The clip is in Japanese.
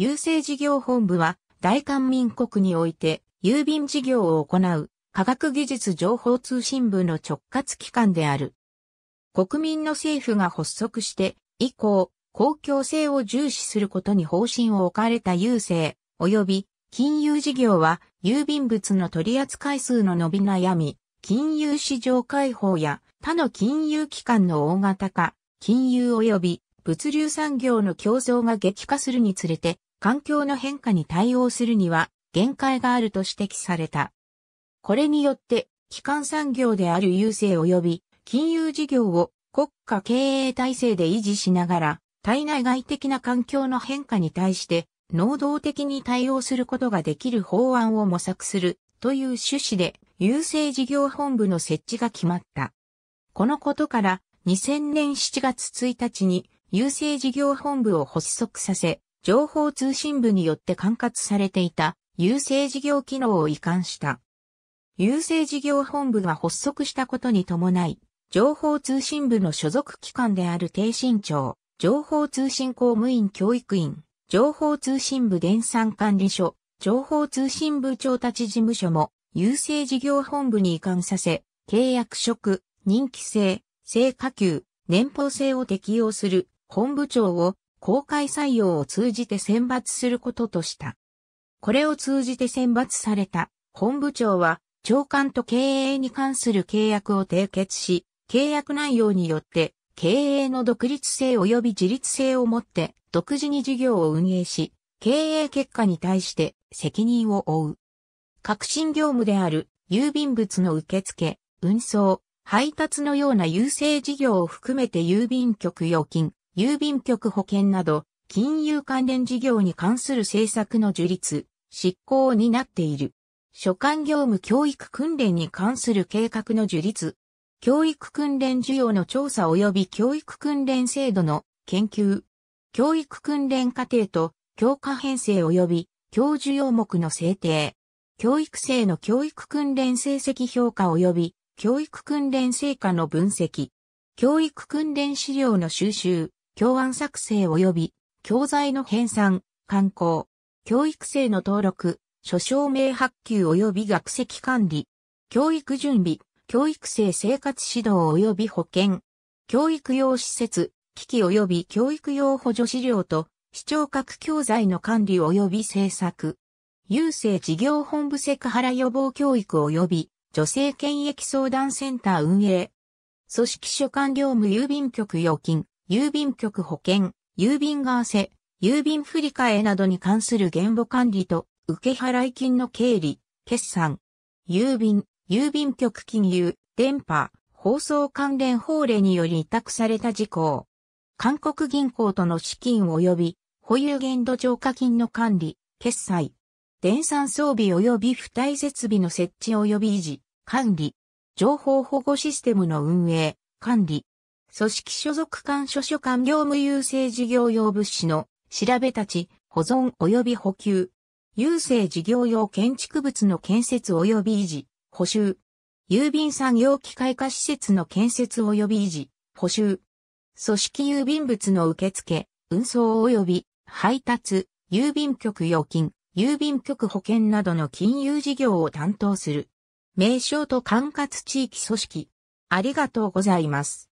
郵政事業本部は、大韓民国において、郵便事業を行う、科学技術情報通信部の直轄機関である。国民の政府が発足して、以降、公共性を重視することに方針を置かれた郵政、及び金融事業は、郵便物の取扱数の伸び悩み、金融市場開放や他の金融機関の大型化、金融及び物流産業の競争が激化するにつれて、環境の変化に対応するには限界があると指摘された。これによって、基幹産業である郵政及び金融事業を国家経営体制で維持しながら、対内外的な環境の変化に対して、能動的に対応することができる法案を模索するという趣旨で、郵政事業本部の設置が決まった。このことから、2000年7月1日に郵政事業本部を発足させ、情報通信部によって管轄されていた郵政事業機能を移管した。郵政事業本部が発足したことに伴い、情報通信部の所属機関である低身長、情報通信公務員教育員、情報通信部電算管理所、情報通信部長たち事務所も郵政事業本部に移管させ、契約職、任期制、成果給、年俸制を適用する本部長を公開採用を通じて選抜することとした。これを通じて選抜された本部長は長官と経営に関する契約を締結し、契約内容によって経営の独立性及び自立性を持って独自に事業を運営し、経営結果に対して責任を負う。革新業務である郵便物の受付、運送、配達のような郵政事業を含めて郵便局預金、郵便局保険など、金融関連事業に関する政策の樹立、執行を担っている。所管業務教育訓練に関する計画の樹立、教育訓練需要の調査及び教育訓練制度の研究、教育訓練課程と教科編成及び教授要目の制定、教育生の教育訓練成績評価及び教育訓練成果の分析、教育訓練資料の収集、教案作成及び教材の編纂、刊行、教育生の登録、諸証明発給及び学籍管理、教育準備、教育生生活指導及び保健、教育用施設、機器及び教育用補助資料と、視聴覚教材の管理及び制作、郵政事業本部セクハラ予防教育及び女性権益相談センター運営、組織所管業務郵便局預金、郵便局保険、郵便為替、郵便振替などに関する言語管理と受払金の経理、決算、郵便、郵便局金融、電波、放送関連法令により委託された事項。韓国銀行との資金及び保有限度超過金の管理、決済、電算装備及び付帯設備の設置及び維持、管理、情報保護システムの運営、管理、組織所属官所所管業務郵政事業用物資の調べたち、保存及び補給。郵政事業用建築物の建設及び維持、補修。郵便産業機械化施設の建設及び維持、補修。組織郵便物の受付、運送及び配達、郵便局預金、郵便局保険などの金融事業を担当する。名称と管轄地域組織。ありがとうございます。